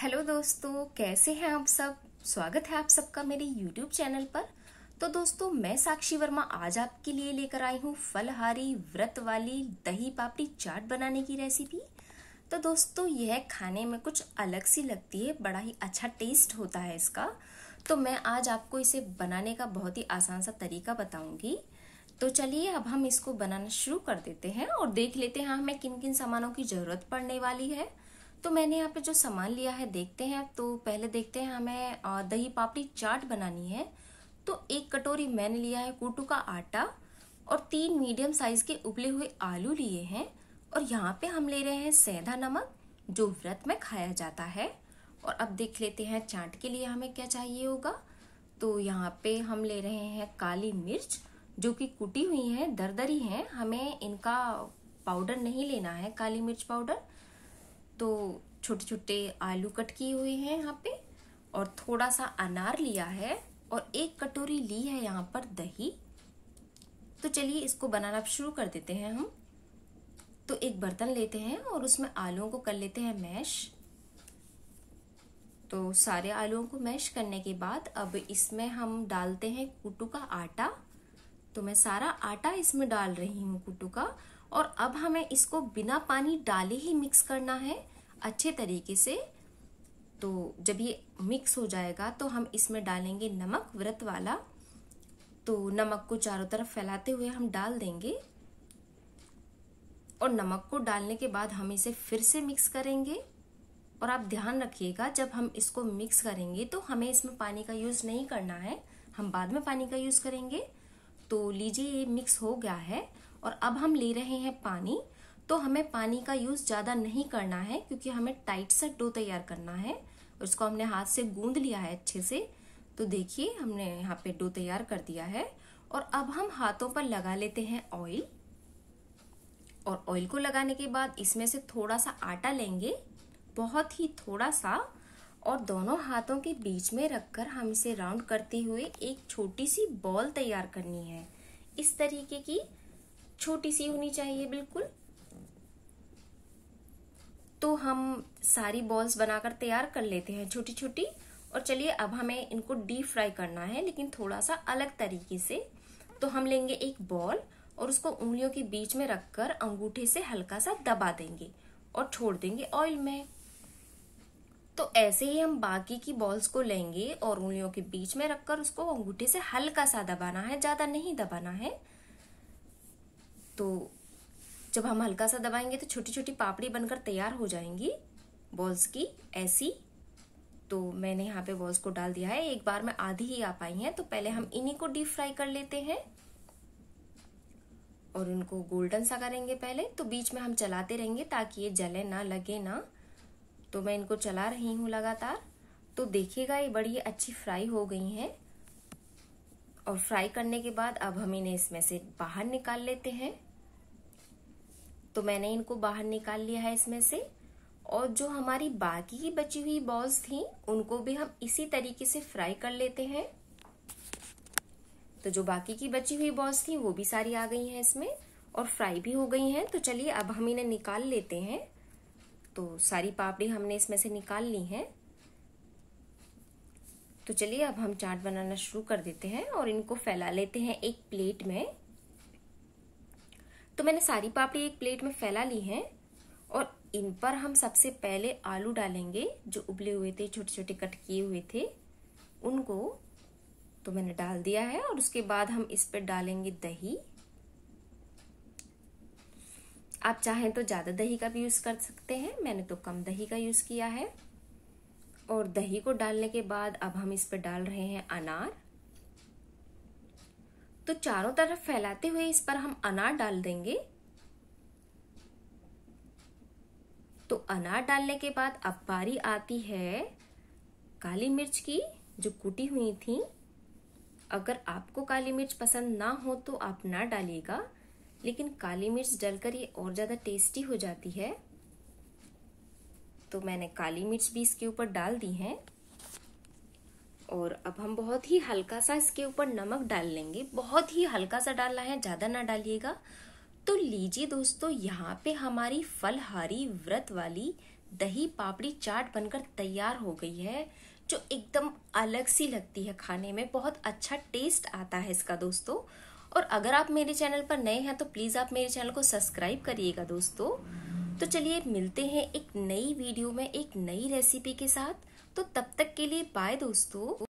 hello दोस्तों कैसे हैं आप सब स्वागत है आप सबका मेरे यूट्यूब चैनल पर तो दोस्तों मैं साक्षी वर्मा आज आपके लिए लेकर आई हूँ फलहारी व्रत वाली दही पापड़ी चाट बनाने की रेसिपी तो दोस्तों यह खाने में कुछ अलग सी लगती है बड़ा ही अच्छा टेस्ट होता है इसका तो मैं आज आपको इसे बनाने का बहुत ही आसान सा तरीका बताऊंगी तो चलिए अब हम इसको बनाना शुरू कर देते हैं और देख लेते हैं हाँ, हमें किन किन सामानों की ज़रूरत पड़ने वाली है तो मैंने यहाँ पे जो सामान लिया है देखते हैं तो पहले देखते हैं हमें दही पापड़ी चाट बनानी है तो एक कटोरी मैंने लिया है कूटू का आटा और तीन मीडियम साइज के उबले हुए आलू लिए हैं और यहाँ पे हम ले रहे हैं सेंधा नमक जो व्रत में खाया जाता है और अब देख लेते हैं चाट के लिए हमें क्या चाहिए होगा तो यहाँ पे हम ले रहे हैं काली मिर्च जो कि कुटी हुई है दरदरी है हमें इनका पाउडर नहीं लेना है काली मिर्च पाउडर तो छोटे छोटे आलू कट किए हुए हैं यहाँ पे और थोड़ा सा अनार लिया है और एक कटोरी ली है यहाँ पर दही तो चलिए इसको बनाना शुरू कर देते हैं हम तो एक बर्तन लेते हैं और उसमें आलुओं को कर लेते हैं मैश तो सारे आलुओं को मैश करने के बाद अब इसमें हम डालते हैं कुटू का आटा तो मैं सारा आटा इसमें डाल रही हूँ कुटू का और अब हमें इसको बिना पानी डाले ही मिक्स करना है अच्छे तरीके से तो जब ये मिक्स हो जाएगा तो हम इसमें डालेंगे नमक व्रत वाला तो नमक को चारों तरफ फैलाते हुए हम डाल देंगे और नमक को डालने के बाद हम इसे फिर से मिक्स करेंगे और आप ध्यान रखिएगा जब हम इसको मिक्स करेंगे तो हमें इसमें पानी का यूज़ नहीं करना है हम बाद में पानी का यूज़ करेंगे तो लीजिए ये मिक्स हो गया है और अब हम ले रहे हैं पानी तो हमें पानी का यूज़ ज़्यादा नहीं करना है क्योंकि हमें टाइट सा डो तैयार करना है और इसको हमने हाथ से गूंद लिया है अच्छे से तो देखिए हमने यहाँ पे डो तैयार कर दिया है और अब हम हाथों पर लगा लेते हैं ऑयल और ऑयल को लगाने के बाद इसमें से थोड़ा सा आटा लेंगे बहुत ही थोड़ा सा और दोनों हाथों के बीच में रखकर हम इसे राउंड करते हुए एक छोटी सी बॉल तैयार करनी है इस तरीके की छोटी सी होनी चाहिए बिल्कुल तो हम सारी बॉल्स बनाकर तैयार कर लेते हैं छोटी छोटी और चलिए अब हमें इनको डीप फ्राई करना है लेकिन थोड़ा सा अलग तरीके से तो हम लेंगे एक बॉल और उसको उंगलियों के बीच में रखकर अंगूठे से हल्का सा दबा देंगे और छोड़ देंगे ऑयल में तो ऐसे ही हम बाकी की बॉल्स को लेंगे और उंगलियों के बीच में रखकर उसको अंगूठे से हल्का सा दबाना है ज़्यादा नहीं दबाना है तो जब हम हल्का सा दबाएंगे तो छोटी छोटी पापड़ी बनकर तैयार हो जाएंगी बॉल्स की ऐसी तो मैंने यहाँ पे बॉल्स को डाल दिया है एक बार में आधी ही आ पाई है तो पहले हम इन्हीं को डीप फ्राई कर लेते हैं और उनको गोल्डन सा करेंगे पहले तो बीच में हम चलाते रहेंगे ताकि ये जले ना लगे ना तो मैं इनको चला रही हूँ लगातार तो देखिएगा ये बड़ी अच्छी फ्राई हो गई है और फ्राई करने के बाद अब हम इन्हें इसमें से बाहर निकाल लेते हैं तो मैंने इनको बाहर निकाल लिया है इसमें से और जो हमारी बाकी की बची हुई बॉल्स थी उनको भी हम इसी तरीके से फ्राई कर लेते हैं तो जो बाकी की बची हुई बॉल्स थी वो भी सारी आ गई हैं इसमें और फ्राई भी हो गई हैं तो चलिए अब हम इन्हें निकाल लेते हैं तो सारी पापड़ी हमने इसमें से निकाल ली हैं तो चलिए अब हम चाट बनाना शुरू कर देते हैं और इनको फैला लेते हैं एक प्लेट में तो मैंने सारी पापड़ी एक प्लेट में फैला ली है और इन पर हम सबसे पहले आलू डालेंगे जो उबले हुए थे छोटे छोटे कट किए हुए थे उनको तो मैंने डाल दिया है और उसके बाद हम इस पर डालेंगे दही आप चाहें तो ज़्यादा दही का भी यूज़ कर सकते हैं मैंने तो कम दही का यूज़ किया है और दही को डालने के बाद अब हम इस पर डाल रहे हैं अनार तो चारों तरफ फैलाते हुए इस पर हम अनार डाल देंगे तो अनार डालने के बाद अब बारी आती है काली मिर्च की जो कुटी हुई थी अगर आपको काली मिर्च पसंद ना हो तो आप ना डालिएगा लेकिन काली मिर्च डालकर ये और ज़्यादा टेस्टी हो जाती है तो मैंने काली मिर्च भी इसके ऊपर डाल दी है और अब हम बहुत ही हल्का सा इसके ऊपर नमक डाल लेंगे बहुत ही हल्का सा डालना है ज़्यादा ना डालिएगा तो लीजिए दोस्तों यहाँ पे हमारी फलहारी व्रत वाली दही पापड़ी चाट बनकर तैयार हो गई है जो एकदम अलग सी लगती है खाने में बहुत अच्छा टेस्ट आता है इसका दोस्तों और अगर आप मेरे चैनल पर नए हैं तो प्लीज़ आप मेरे चैनल को सब्सक्राइब करिएगा दोस्तों तो चलिए मिलते हैं एक नई वीडियो में एक नई रेसिपी के साथ तो तब तक के लिए बाय दोस्तों